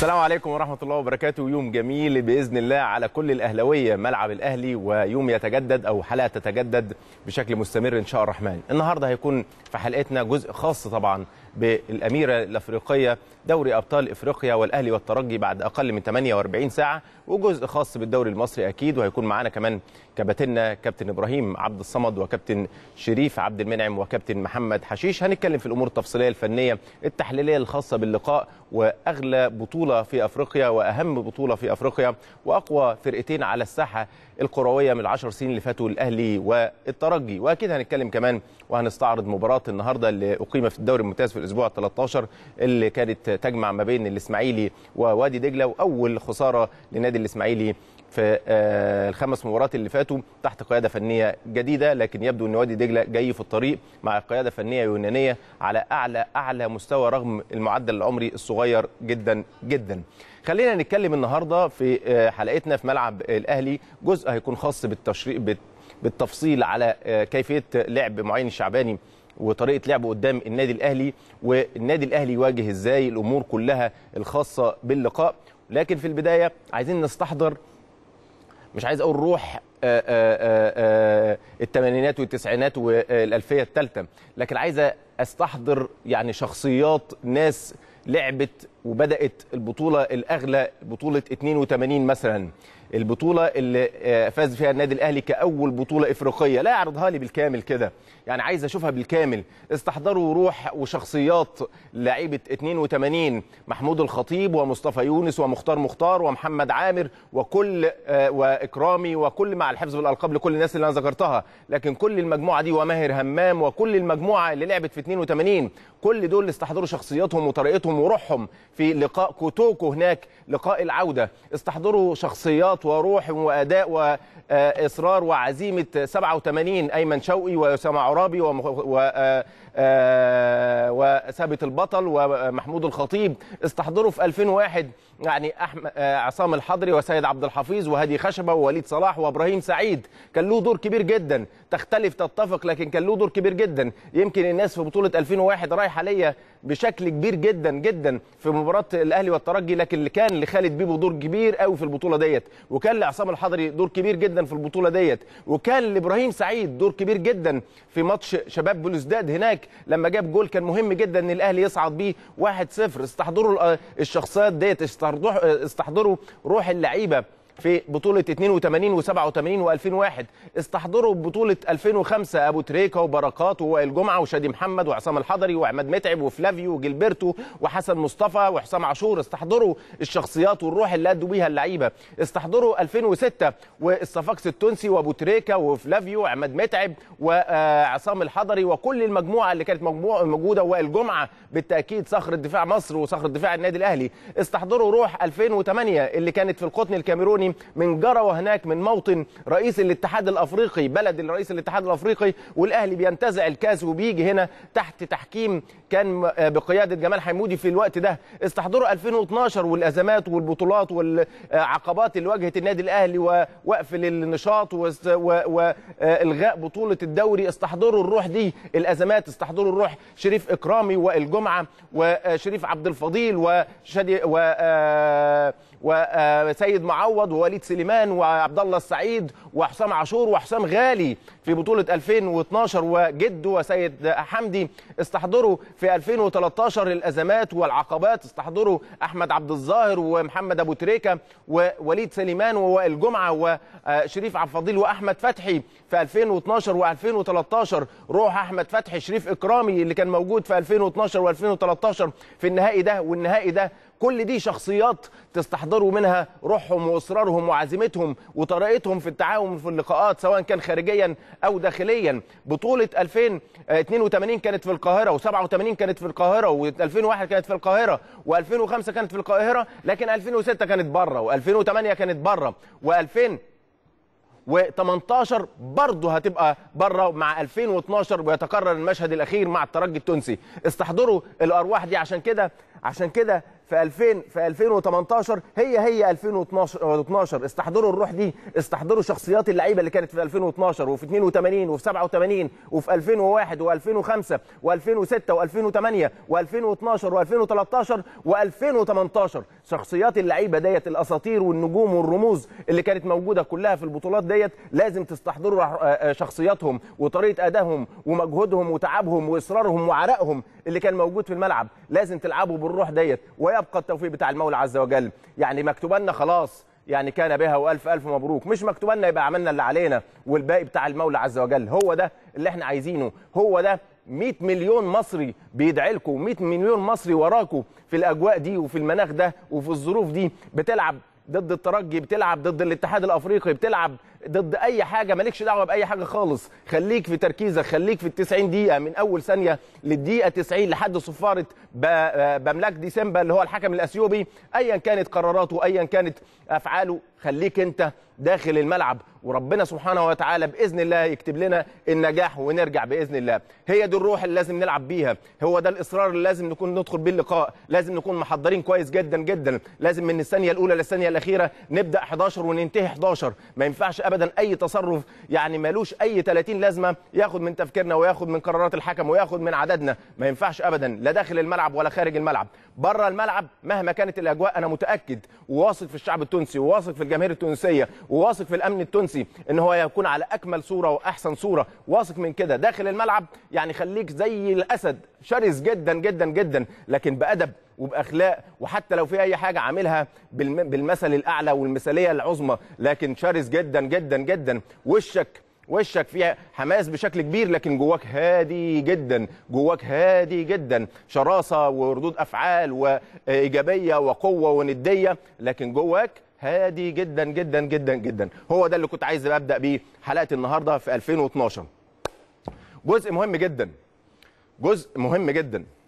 السلام عليكم ورحمة الله وبركاته يوم جميل بإذن الله على كل الأهلوية ملعب الأهلي ويوم يتجدد أو حلقة تتجدد بشكل مستمر إن شاء الرحمن النهاردة هيكون في حلقتنا جزء خاص طبعا بالاميره الافريقيه دوري ابطال افريقيا والاهلي والترجي بعد اقل من 48 ساعه وجزء خاص بالدوري المصري اكيد وهيكون معانا كمان كباتنا كابتن ابراهيم عبد الصمد وكابتن شريف عبد المنعم وكابتن محمد حشيش هنتكلم في الامور التفصيليه الفنيه التحليليه الخاصه باللقاء واغلى بطوله في افريقيا واهم بطوله في افريقيا واقوى فرقتين على الساحه القرويه من العشر سنين اللي فاتوا الاهلي والترجي واكيد هنتكلم كمان وهنستعرض مباراه النهارده اللي اقيمه في الدوري الممتاز في الاسبوع 13 اللي كانت تجمع ما بين الاسماعيلي ووادي دجله واول خساره لنادي الاسماعيلي في آه، الخمس مباريات اللي فاتوا تحت قياده فنيه جديده لكن يبدو ان وادي دجله جاي في الطريق مع قياده فنيه يونانيه على اعلى اعلى مستوى رغم المعدل العمري الصغير جدا جدا خلينا نتكلم النهارده في آه، حلقتنا في ملعب الاهلي جزء هيكون خاص بالتشريق بالتفصيل على آه، كيفيه لعب معين الشعباني وطريقه لعبه قدام النادي الاهلي والنادي الاهلي يواجه ازاي الامور كلها الخاصه باللقاء لكن في البدايه عايزين نستحضر مش عايز اقول روح آه، الثمانينات والتسعينات والالفيه الثالثه لكن عايز استحضر يعني شخصيات ناس لعبت وبدات البطوله الاغلى بطوله 82 مثلا البطوله اللي آه، فاز فيها النادي الاهلي كاول بطوله افريقيه لا اعرضها لي بالكامل كده يعني عايز اشوفها بالكامل استحضروا روح وشخصيات لعيبه 82 محمود الخطيب ومصطفى يونس ومختار مختار ومحمد عامر وكل آه، واكرامي وكل مع الحفظ بالالقاب لكل الناس اللي انا ذكرتها لكن كل المجموعه دي وماهر همام وكل المجموعه اللي لعبت في 82 كل دول استحضروا شخصياتهم وطريقتهم وروحهم في لقاء كوتوكو هناك لقاء العودة استحضروا شخصيات وروح وأداء وإصرار وعزيمة 87 أيمن شوقي وأسامة عرابي آه، آه، وثابت البطل ومحمود الخطيب استحضروا في 2001 يعني احمد آه، عصام الحضري وسيد عبد الحفيظ وهادي خشبه ووليد صلاح وابراهيم سعيد كان له دور كبير جدا تختلف تتفق لكن كان له دور كبير جدا يمكن الناس في بطوله 2001 رايحه ليا بشكل كبير جدا جدا في مباراه الاهلي والترجي لكن اللي كان لخالد بيبو دور كبير قوي في البطوله ديت وكان لعصام الحضري دور كبير جدا في البطوله ديت وكان لابراهيم سعيد دور كبير جدا في ماتش شباب بلوزداد هناك هناك لما جاب جول كان مهم جدا ان الاهلي يصعد بيه 1-0 استحضروا آه، الشخصيات ديت استحضروا آه، روح اللعيبه في بطوله 82 و87 و2001 استحضروا بطوله 2005 ابو تريكه وبركات ووائل جمعه وشادي محمد وعصام الحضري وعماد متعب وفلافيو وجلبرتو وحسن مصطفى وحسام عاشور استحضروا الشخصيات والروح اللي ادوا بيها اللعيبه استحضروا 2006 والصفاقس التونسي وابو تريكه وفلافيو وعماد متعب وعصام الحضري وكل المجموعه اللي كانت موجوده ووائل جمعه بالتاكيد صخره دفاع مصر وصخره دفاع النادي الاهلي استحضروا روح 2008 اللي كانت في القطن الكاميروني الكتروني من جرى وهناك من موطن رئيس الاتحاد الافريقي بلد رئيس الاتحاد الافريقي والاهلي بينتزع الكاس وبيجي هنا تحت تحكيم كان آه، بقياده جمال حمودي في الوقت ده استحضروا 2012 والازمات والبطولات والعقبات اللي واجهت النادي الاهلي ووقف للنشاط والغاء آه، بطوله الدوري استحضروا الروح دي الازمات استحضروا الروح شريف اكرامي والجمعه وشريف عبد الفضيل وشادي و آه، وسيد معوض ووليد سليمان وعبد الله السعيد وحسام عاشور وحسام غالي في بطوله 2012 وجد وسيد حمدي استحضروا في 2013 الازمات والعقبات استحضروا احمد عبد الظاهر ومحمد ابو تريكه ووليد سليمان ووائل جمعه وشريف عبد الفضيل واحمد فتحي في 2012 و2013 روح احمد فتحي شريف اكرامي اللي كان موجود في 2012 و2013 في النهائي ده والنهائي ده كل دي شخصيات تستحضروا منها روحهم واصرارهم وعزيمتهم وطريقتهم في التعاون في اللقاءات سواء كان خارجيا او داخليا بطوله 2082 كانت في القاهره و87 كانت في القاهره و2001 كانت في القاهره و2005 كانت في القاهره لكن 2006 كانت بره و2008 كانت بره و2000 و18 برضه هتبقى بره مع 2012 ويتكرر المشهد الاخير مع الترجي التونسي استحضروا الارواح دي عشان كده عشان كده في 2000 في 2018 هي هي 2012 استحضروا الروح دي استحضروا شخصيات اللعيبه اللي كانت في 2012 وفي 82 وفي 87 وفي 2001 و2005 و2006 و2008 و2012 و2013 و2018 شخصيات اللعيبه ديت الاساطير والنجوم والرموز اللي كانت موجوده كلها في البطولات ديت لازم تستحضروا آه، آه، شخصياتهم وطريقه ادائهم ومجهودهم وتعبهم واصرارهم وعرقهم اللي كان موجود في الملعب لازم تلعبوا بالروح ديت ويا يبقى التوفيق بتاع المولى عز وجل يعني مكتوب لنا خلاص يعني كان بها والف الف مبروك مش مكتوب لنا يبقى عملنا اللي علينا والباقي بتاع المولى عز وجل هو ده اللي احنا عايزينه هو ده 100 مليون مصري بيدعي لكم 100 مليون مصري وراكم في الاجواء دي وفي المناخ ده وفي الظروف دي بتلعب ضد الترجي بتلعب ضد الاتحاد الافريقي بتلعب ضد اي حاجه مالكش دعوه باي حاجه خالص خليك في تركيزك خليك في ال 90 دقيقه من اول ثانيه للدقيقه 90 لحد صفاره بملاك ديسمبا اللي هو الحكم الاثيوبي ايا كانت قراراته ايا كانت افعاله خليك انت داخل الملعب وربنا سبحانه وتعالى باذن الله يكتب لنا النجاح ونرجع باذن الله هي دي الروح اللي لازم نلعب بيها هو ده الاصرار اللي لازم نكون ندخل بيه اللقاء لازم نكون محضرين كويس جدا جدا لازم من الثانيه الاولى للثانيه الاخيره نبدا 11 وننتهي 11 ما ينفعش ابدا اي تصرف يعني مالوش اي 30 لازمه ياخد من تفكيرنا وياخد من قرارات الحكم وياخد من عددنا ما ينفعش ابدا لا داخل الملعب ولا خارج الملعب بره الملعب مهما كانت الاجواء انا متاكد وواثق في الشعب التونسي وواثق في الجماهير التونسيه وواثق في الامن التونسي ان هو يكون على اكمل صوره واحسن صوره واثق من كده داخل الملعب يعني خليك زي الاسد شرس جدا جدا جدا لكن بادب وباخلاق وحتى لو في اي حاجه عاملها بالمثل الاعلى والمثاليه العظمى لكن شرس جدا جدا جدا وشك وشك فيها حماس بشكل كبير لكن جواك هادي جدا جواك هادي جدا شراسه وردود افعال وايجابيه وقوه ونديه لكن جواك هادي جدا جدا جدا جدا هو ده اللي كنت عايز ابدا بيه حلقه النهارده في 2012 جزء مهم جدا جزء مهم جدا